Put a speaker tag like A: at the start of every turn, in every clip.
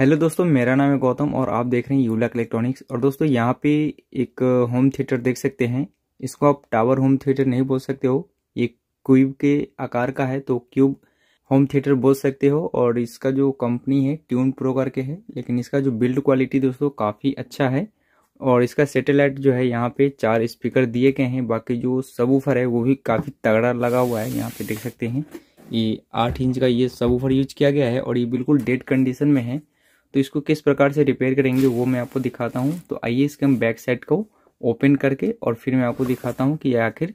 A: Hello दोस्तों मेरा नाम है गौतम और आप देख रहे हैं यूलक इलेक्ट्रॉनिक्स और दोस्तों यहाँ पे एक होम थिएटर देख सकते हैं इसको आप टावर होम थिएटर नहीं बोल सकते हो ये क्यूब के आकार का है तो क्यूब होम थिएटर बोल सकते हो और इसका जो कंपनी है ट्यून प्रो करके है लेकिन इसका जो बिल्ड क्वालिटी दोस्तों काफ़ी अच्छा है और इसका सेटेलाइट जो है यहाँ पे चार स्पीकर दिए गए हैं बाकी जो सबूफर है वो भी काफ़ी तगड़ा लगा हुआ है यहाँ पे देख सकते हैं ये आठ इंच का ये सबूफर यूज किया गया है और ये बिल्कुल डेड कंडीशन में है तो इसको किस प्रकार से रिपेयर करेंगे वो मैं आपको दिखाता हूँ तो आइए इसके हम बैक साइड को ओपन करके और फिर मैं आपको दिखाता हूँ कि आखिर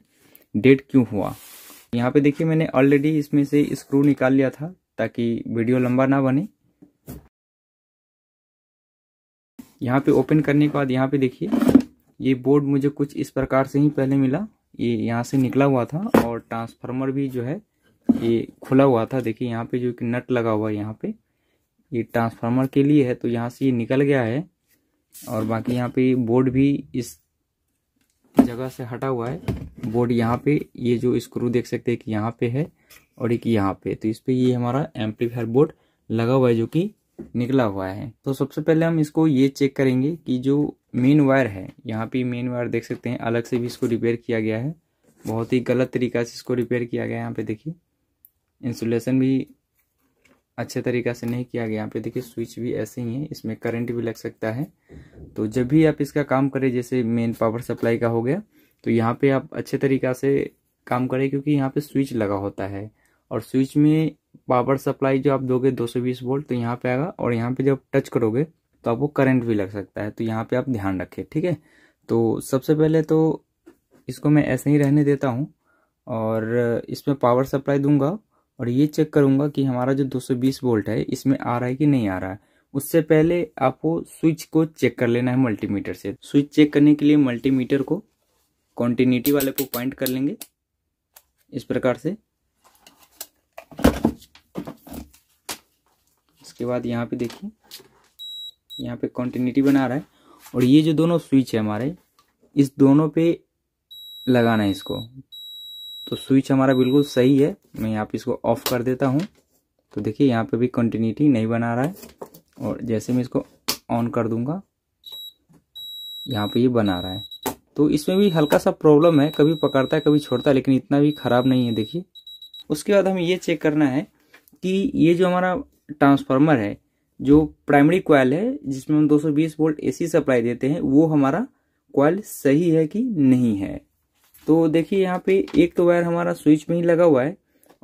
A: डेट क्यों हुआ यहाँ पे देखिए मैंने ऑलरेडी इसमें से स्क्रू निकाल लिया था ताकि वीडियो लंबा ना बने यहाँ पे ओपन करने के बाद यहाँ पे देखिए ये बोर्ड मुझे कुछ इस प्रकार से ही पहले मिला ये यहाँ से निकला हुआ था और ट्रांसफार्मर भी जो है ये खुला हुआ था देखिए यहाँ पे जो कि नट लगा हुआ है यहाँ पे ये ट्रांसफार्मर के लिए है तो यहाँ से ये निकल गया है और बाकी यहाँ पे बोर्ड भी इस जगह से हटा हुआ है बोर्ड यहाँ पे ये जो स्क्रू देख सकते हैं एक यहाँ पे है और एक यहाँ पे तो इस पर ये हमारा एम्पलीफायर बोर्ड लगा हुआ है जो कि निकला हुआ है तो सबसे पहले हम इसको ये चेक करेंगे कि जो मेन वायर है यहाँ पे मेन वायर देख सकते हैं अलग से भी इसको रिपेयर किया गया है बहुत ही गलत तरीका से इसको रिपेयर किया गया है यहाँ पे देखिए इंसुलेशन भी अच्छे तरीका से नहीं किया गया यहाँ पे देखिए स्विच भी ऐसे ही है इसमें करंट भी लग सकता है तो जब भी आप इसका काम करें जैसे मेन पावर सप्लाई का हो गया तो यहाँ पे आप अच्छे तरीका से काम करें क्योंकि यहाँ पे स्विच लगा होता है और स्विच में पावर सप्लाई जो आप दोगे 220 वोल्ट तो यहाँ पे आएगा और यहाँ पे जब टच करोगे तो आपको करंट भी लग सकता है तो यहाँ पे आप ध्यान रखें ठीक है तो सबसे पहले तो इसको मैं ऐसे ही रहने देता हूँ और इसमें पावर सप्लाई दूंगा और ये चेक करूंगा कि हमारा जो 220 वोल्ट है इसमें आ रहा है कि नहीं आ रहा है उससे पहले आपको स्विच को चेक कर लेना है मल्टीमीटर से स्विच चेक करने के लिए मल्टीमीटर को कॉन्टीन्यूटी वाले को पॉइंट कर लेंगे इस प्रकार से इसके बाद यहाँ पे देखिए यहाँ पे कॉन्टीन्यूटी बना रहा है और ये जो दोनों स्विच है हमारे इस दोनों पे लगाना है इसको तो स्विच हमारा बिल्कुल सही है मैं यहाँ पे इसको ऑफ कर देता हूँ तो देखिए यहाँ पे भी कंटिन्यूटी नहीं बना रहा है और जैसे मैं इसको ऑन कर दूंगा यहाँ पे ये बना रहा है तो इसमें भी हल्का सा प्रॉब्लम है कभी पकड़ता है कभी छोड़ता है लेकिन इतना भी खराब नहीं है देखिए उसके बाद हमें ये चेक करना है कि ये जो हमारा ट्रांसफार्मर है जो प्राइमरी क्वाइल है जिसमें हम 220 वोल्ट एसी सप्लाई देते हैं वो हमारा क्वाइल सही है कि नहीं है तो देखिए यहाँ पे एक तो वायर हमारा स्विच में ही लगा हुआ है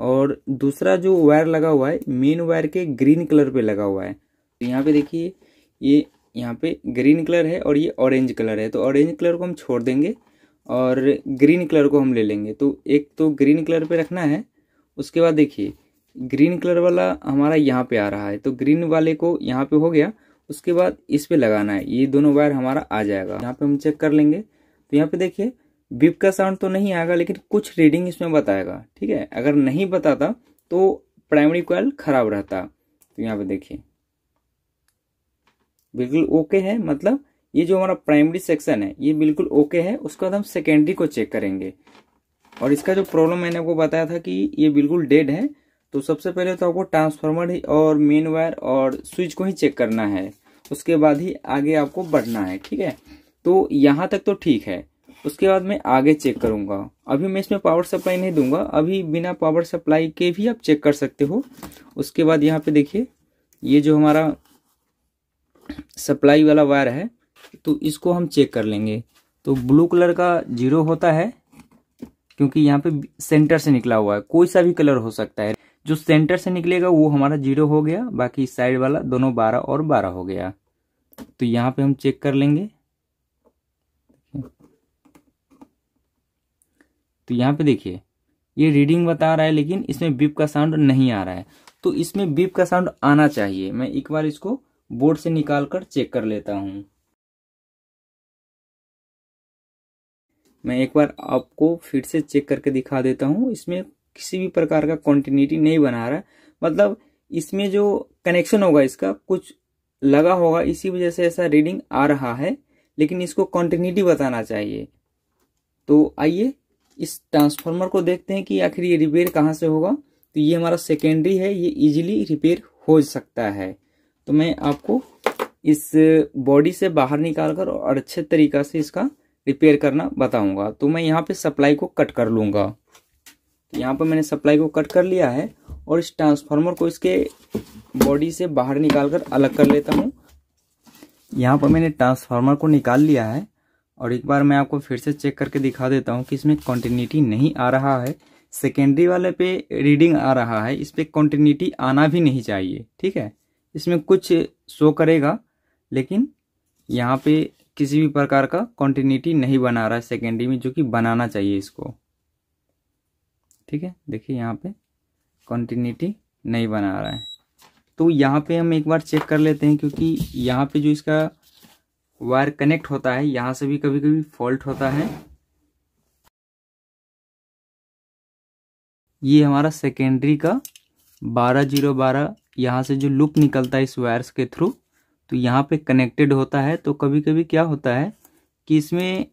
A: और दूसरा जो वायर लगा हुआ है मेन वायर के ग्रीन कलर पे लगा हुआ है तो यहाँ पे देखिए ये यहाँ पे ग्रीन कलर है और ये ऑरेंज कलर है तो ऑरेंज कलर को हम छोड़ देंगे और ग्रीन कलर को हम ले लेंगे तो एक तो ग्रीन कलर पे रखना है उसके बाद देखिए ग्रीन कलर वाला हमारा यहाँ पे आ रहा है तो ग्रीन वाले को यहाँ पे हो गया उसके बाद इस पे लगाना है ये दोनों वायर हमारा आ जाएगा यहाँ पे हम चेक कर लेंगे तो यहाँ पे देखिए बीप का साउंड तो नहीं आएगा लेकिन कुछ रीडिंग इसमें बताएगा ठीक है अगर नहीं बताता तो प्राइमरी कॉयल खराब रहता तो यहाँ पे देखिए बिल्कुल ओके है मतलब ये जो हमारा प्राइमरी सेक्शन है ये बिल्कुल ओके है उसके बाद हम सेकेंडरी को चेक करेंगे और इसका जो प्रॉब्लम मैंने आपको बताया था कि ये बिल्कुल डेड है तो सबसे पहले तो आपको ट्रांसफार्मर और मेन वायर और स्विच को ही चेक करना है उसके बाद ही आगे आपको बढ़ना है ठीक है तो यहाँ तक तो ठीक है उसके बाद मैं आगे चेक करूंगा अभी मैं इसमें पावर सप्लाई नहीं दूंगा अभी बिना पावर सप्लाई के भी आप चेक कर सकते हो उसके बाद यहाँ पे देखिए ये जो हमारा सप्लाई वाला वायर है तो इसको हम चेक कर लेंगे तो ब्लू कलर का जीरो होता है क्योंकि यहाँ पे सेंटर से निकला हुआ है कोई सा भी कलर हो सकता है जो सेंटर से निकलेगा वो हमारा जीरो हो गया बाकी साइड वाला दोनों बारह और बारह हो गया तो यहाँ पे हम चेक कर लेंगे तो यहाँ पे देखिए ये रीडिंग बता रहा है लेकिन इसमें बीप का साउंड नहीं आ रहा है तो इसमें बीप का साउंड आना चाहिए मैं एक बार इसको बोर्ड से निकाल कर चेक कर लेता हूँ मैं एक बार आपको फिर से चेक करके दिखा देता हूँ इसमें किसी भी प्रकार का कॉन्टिन्यूटी नहीं बना रहा मतलब इसमें जो कनेक्शन होगा इसका कुछ लगा होगा इसी वजह से ऐसा रीडिंग आ रहा है लेकिन इसको कॉन्टिन्यूटी बताना चाहिए तो आइए इस ट्रांसफार्मर को देखते हैं कि आखिर ये रिपेयर कहाँ से होगा तो ये हमारा सेकेंडरी है ये इजीली रिपेयर हो सकता है तो मैं आपको इस बॉडी से बाहर निकाल कर और अच्छे तरीका से इसका रिपेयर करना बताऊंगा तो मैं यहाँ पे सप्लाई को कट कर लूँगा तो यहाँ पर मैंने सप्लाई को कट कर लिया है और इस ट्रांसफार्मर को इसके बॉडी से बाहर निकाल कर अलग कर लेता हूँ यहाँ पर मैंने ट्रांसफार्मर को निकाल लिया है और एक बार मैं आपको फिर से चेक करके दिखा देता हूँ कि इसमें कॉन्टीन्यूटी नहीं आ रहा है सेकेंडरी वाले पे रीडिंग आ रहा है इस पर कॉन्टीन्यूटी आना भी नहीं चाहिए ठीक है इसमें कुछ शो करेगा लेकिन यहाँ पे किसी भी प्रकार का कॉन्टीन्यूटी नहीं बना रहा है सेकेंडरी में जो कि बनाना चाहिए इसको ठीक है देखिए यहाँ पे कॉन्टीन्यूटी नहीं बना रहा है तो यहाँ पे हम एक बार चेक कर लेते हैं क्योंकि यहाँ पे जो इसका वायर कनेक्ट होता है यहाँ से भी कभी कभी फॉल्ट होता है ये हमारा सेकेंडरी का बारह जीरो बारह यहाँ से जो लूप निकलता है इस वायर्स के थ्रू तो यहाँ पे कनेक्टेड होता है तो कभी कभी क्या होता है कि इसमें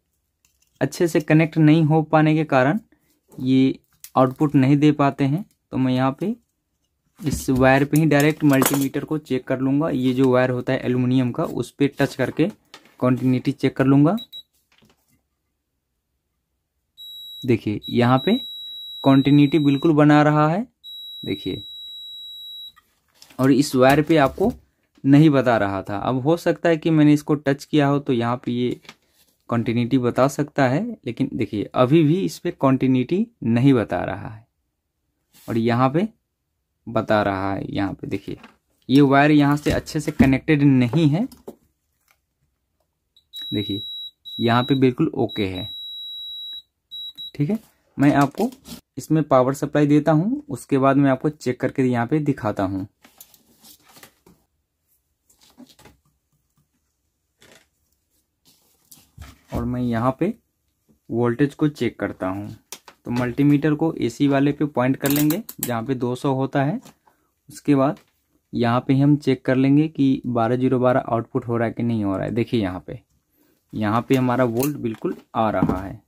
A: अच्छे से कनेक्ट नहीं हो पाने के कारण ये आउटपुट नहीं दे पाते हैं तो मैं यहाँ पे इस वायर पे ही डायरेक्ट मल्टीमीटर को चेक कर लूँगा ये जो वायर होता है एलुमिनियम का उस पर टच करके कॉन्टीन्यूटी चेक कर लूँगा देखिए यहाँ पे कॉन्टीन्यूटी बिल्कुल बना रहा है देखिए और इस वायर पे आपको नहीं बता रहा था अब हो सकता है कि मैंने इसको टच किया हो तो यहाँ पे ये कॉन्टीन्यूटी बता सकता है लेकिन देखिए अभी भी इस पर कॉन्टीन्यूटी नहीं बता रहा है और यहाँ पे बता रहा है यहाँ पे देखिए ये वायर यहाँ से अच्छे से कनेक्टेड नहीं है देखिए यहाँ पे बिल्कुल ओके है ठीक है मैं आपको इसमें पावर सप्लाई देता हूँ उसके बाद मैं आपको चेक करके यहाँ पे दिखाता हूँ और मैं यहाँ पे वोल्टेज को चेक करता हूँ तो मल्टीमीटर को एसी वाले पे पॉइंट कर लेंगे जहाँ पे 200 होता है उसके बाद यहाँ पे हम चेक कर लेंगे कि 12012 आउटपुट हो रहा है कि नहीं हो रहा है देखिए यहाँ पे यहाँ पे हमारा वोल्ट बिल्कुल आ रहा है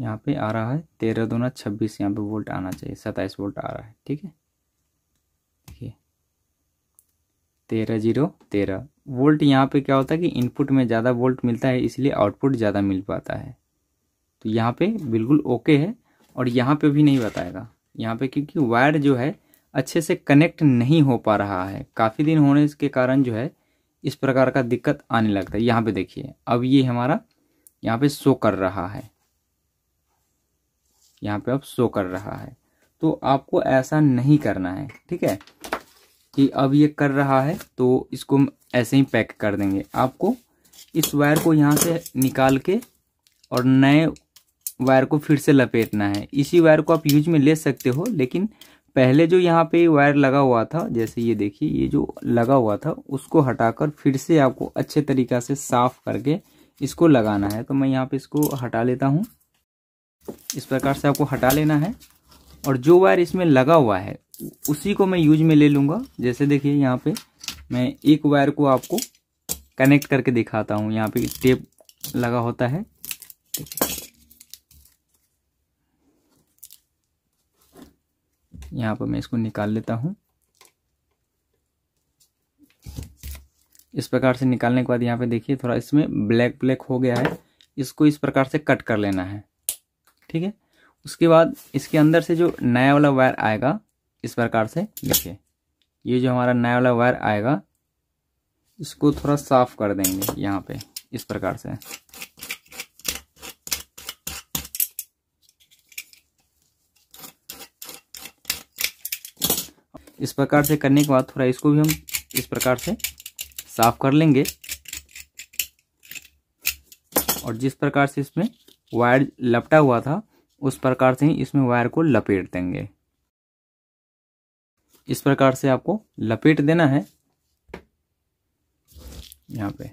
A: यहाँ पे आ रहा है तेरह दोना छब्बीस यहाँ पे वोल्ट आना चाहिए सत्ताईस वोल्ट आ रहा है ठीक है देखिए तेरह जीरो तेरह वोल्ट यहाँ पे क्या होता है कि इनपुट में ज़्यादा वोल्ट मिलता है इसलिए आउटपुट ज़्यादा मिल पाता है तो यहाँ पे बिल्कुल ओके है और यहाँ पे भी नहीं बताएगा यहाँ पे क्योंकि वायर जो है अच्छे से कनेक्ट नहीं हो पा रहा है काफ़ी दिन होने के कारण जो है इस प्रकार का दिक्कत आने लगता है यहाँ पे देखिए अब ये हमारा यहाँ पे शो कर रहा है यहाँ पे अब शो कर रहा है तो आपको ऐसा नहीं करना है ठीक है कि अब ये कर रहा है तो इसको ऐसे ही पैक कर देंगे आपको इस वायर को यहाँ से निकाल के और नए वायर को फिर से लपेटना है इसी वायर को आप यूज में ले सकते हो लेकिन पहले जो यहाँ पे वायर लगा हुआ था जैसे ये देखिए ये जो लगा हुआ था उसको हटाकर फिर से आपको अच्छे तरीका से साफ करके इसको लगाना है तो मैं यहाँ पे इसको हटा लेता हूँ इस प्रकार से आपको हटा लेना है और जो वायर इसमें लगा हुआ है उसी को मैं यूज में ले लूँगा जैसे देखिए यहाँ पे मैं एक वायर को आपको कनेक्ट करके दिखाता हूँ यहाँ पे टेप लगा होता है यहाँ पर मैं इसको निकाल लेता हूँ इस प्रकार से निकालने के बाद यहाँ पे देखिए थोड़ा इसमें ब्लैक ब्लैक हो गया है इसको इस प्रकार से कट कर लेना है ठीक है उसके बाद इसके अंदर से जो नया वाला वायर आएगा इस प्रकार से देखिए ये जो हमारा नया वाला वायर आएगा इसको थोड़ा साफ कर देंगे यहाँ पे इस प्रकार से इस प्रकार से करने के बाद थोड़ा इसको भी हम इस प्रकार से साफ कर लेंगे और जिस प्रकार से इसमें वायर लपटा हुआ था उस प्रकार से ही इसमें वायर को लपेट देंगे इस प्रकार से आपको लपेट देना है यहाँ पे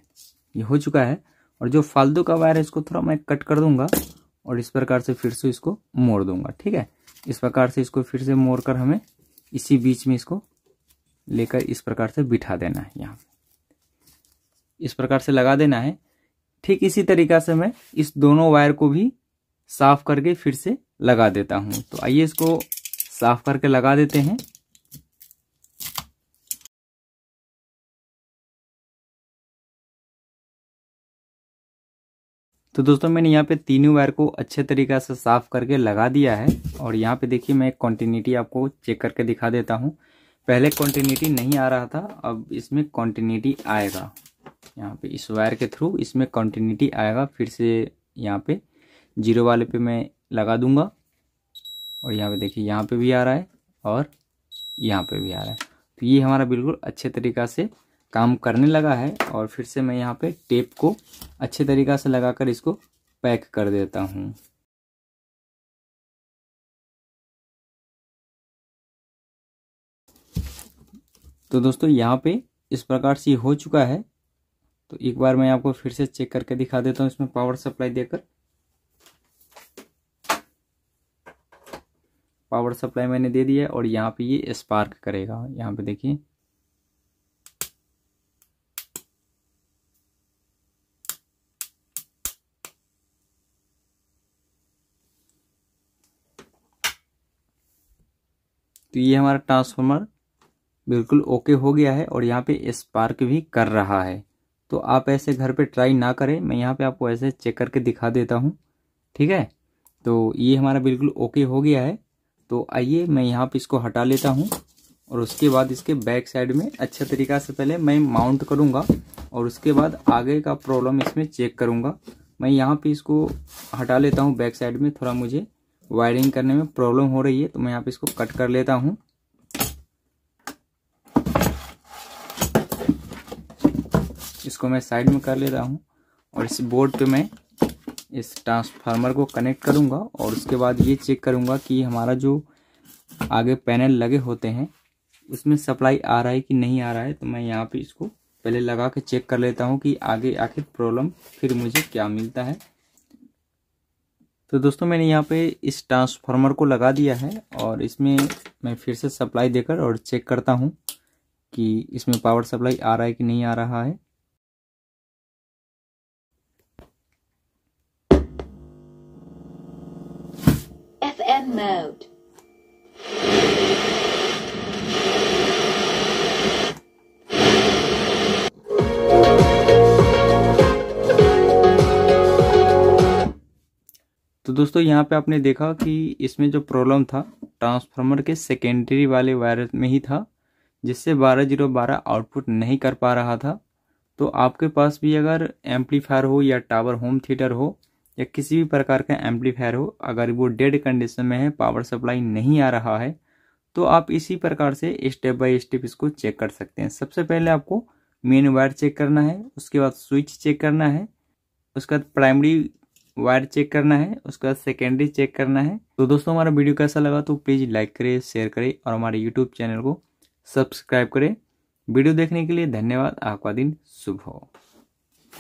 A: ये हो चुका है और जो फालतू का वायर है इसको थोड़ा मैं कट कर दूंगा और इस प्रकार से फिर से इसको मोड़ दूंगा ठीक है इस प्रकार से इसको फिर से मोड़ कर हमें इसी बीच में इसको लेकर इस प्रकार से बिठा देना है यहाँ इस प्रकार से लगा देना है ठीक इसी तरीका से मैं इस दोनों वायर को भी साफ करके फिर से लगा देता हूँ तो आइए इसको साफ करके लगा देते हैं तो दोस्तों मैंने यहाँ पे तीनों वायर को अच्छे तरीके से साफ करके लगा दिया है और यहाँ पे देखिए मैं कॉन्टीन्यूटी आपको चेक करके दिखा देता हूँ पहले कॉन्टीन्यूटी नहीं आ रहा था अब इसमें कॉन्टीन्यूटी आएगा यहाँ पे इस वायर के थ्रू इसमें कॉन्टीन्यूटी आएगा फिर से यहाँ पे जीरो वाले पे मैं लगा दूंगा और यहाँ पे देखिए यहाँ पे भी आ रहा है और यहाँ पे भी आ रहा है तो ये हमारा बिल्कुल अच्छे तरीका से काम करने लगा है और फिर से मैं यहाँ पे टेप को अच्छे तरीका से लगाकर इसको पैक कर देता हूँ तो दोस्तों यहाँ पे इस प्रकार से हो चुका है तो एक बार मैं आपको फिर से चेक करके दिखा देता हूँ इसमें पावर सप्लाई देकर पावर सप्लाई मैंने दे दिया और यहाँ पे ये स्पार्क करेगा यहाँ पे देखिए तो ये हमारा ट्रांसफार्मर बिल्कुल ओके हो गया है और यहाँ पे स्पार्क भी कर रहा है तो आप ऐसे घर पे ट्राई ना करें मैं यहाँ पे आपको ऐसे चेक करके दिखा देता हूँ ठीक है तो ये हमारा बिल्कुल ओके हो गया है तो आइए मैं यहाँ पे इसको हटा लेता हूँ और उसके बाद इसके बैक साइड में अच्छा तरीका से पहले मैं माउंट करूँगा और उसके बाद आगे का प्रॉब्लम इसमें चेक करूँगा मैं यहाँ पे इसको हटा लेता हूँ बैक साइड में थोड़ा मुझे वायरिंग करने में प्रॉब्लम हो रही है तो मैं यहाँ पे इसको कट कर लेता हूँ इसको मैं साइड में कर लेता हूँ और इस बोर्ड पे मैं इस ट्रांसफार्मर को कनेक्ट करूँगा और उसके बाद ये चेक करूँगा कि हमारा जो आगे पैनल लगे होते हैं उसमें सप्लाई आ रहा है कि नहीं आ रहा है तो मैं यहाँ पे इसको पहले लगा के चेक कर लेता हूँ कि आगे आखिर प्रॉब्लम फिर मुझे क्या मिलता है तो दोस्तों मैंने यहाँ पे इस ट्रांसफार्मर को लगा दिया है और इसमें मैं फिर से सप्लाई देकर और चेक करता हूँ कि इसमें पावर सप्लाई आ रहा है कि नहीं आ रहा है FM mode. दोस्तों यहाँ पे आपने देखा कि इसमें जो प्रॉब्लम था ट्रांसफार्मर के सेकेंडरी वाले वायर में ही था जिससे बारह जीरो बारह आउटपुट नहीं कर पा रहा था तो आपके पास भी अगर एम्पलीफायर हो या टावर होम थिएटर हो या किसी भी प्रकार का एम्पलीफायर हो अगर वो डेड कंडीशन में है पावर सप्लाई नहीं आ रहा है तो आप इसी प्रकार से स्टेप बाय स्टेप इसको चेक कर सकते हैं सबसे पहले आपको मेन वायर चेक करना है उसके बाद स्विच चेक करना है उसके बाद प्राइमरी वायर चेक करना है उसके बाद सेकेंडरी चेक करना है तो दोस्तों हमारा वीडियो कैसा लगा तो प्लीज़ लाइक करें शेयर करें और हमारे यूट्यूब चैनल को सब्सक्राइब करें वीडियो देखने के लिए धन्यवाद आपका दिन शुभ हो